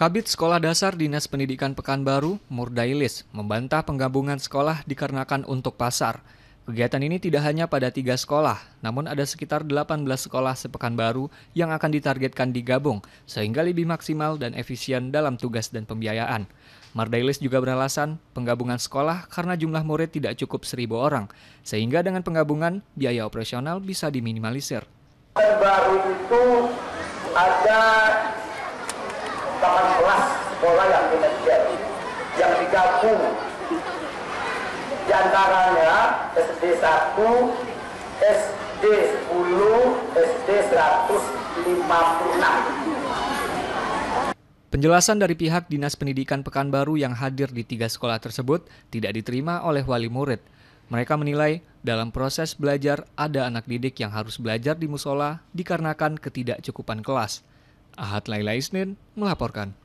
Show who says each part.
Speaker 1: Kabit Sekolah Dasar Dinas Pendidikan Pekanbaru, Murdailis, membantah penggabungan sekolah dikarenakan untuk pasar. Kegiatan ini tidak hanya pada tiga sekolah, namun ada sekitar 18 sekolah baru yang akan ditargetkan digabung, sehingga lebih maksimal dan efisien dalam tugas dan pembiayaan. Mardailis juga beralasan penggabungan sekolah karena jumlah murid tidak cukup seribu orang, sehingga dengan penggabungan, biaya operasional bisa diminimalisir.
Speaker 2: Baru itu ada sekolah yang dimenjel, yang digabung. Di antaranya SD 1, SD 10, SD 156.
Speaker 1: Penjelasan dari pihak Dinas Pendidikan Pekanbaru yang hadir di tiga sekolah tersebut tidak diterima oleh wali murid. Mereka menilai dalam proses belajar ada anak didik yang harus belajar di musola dikarenakan ketidakcukupan kelas. Ahad Laila Isnin melaporkan.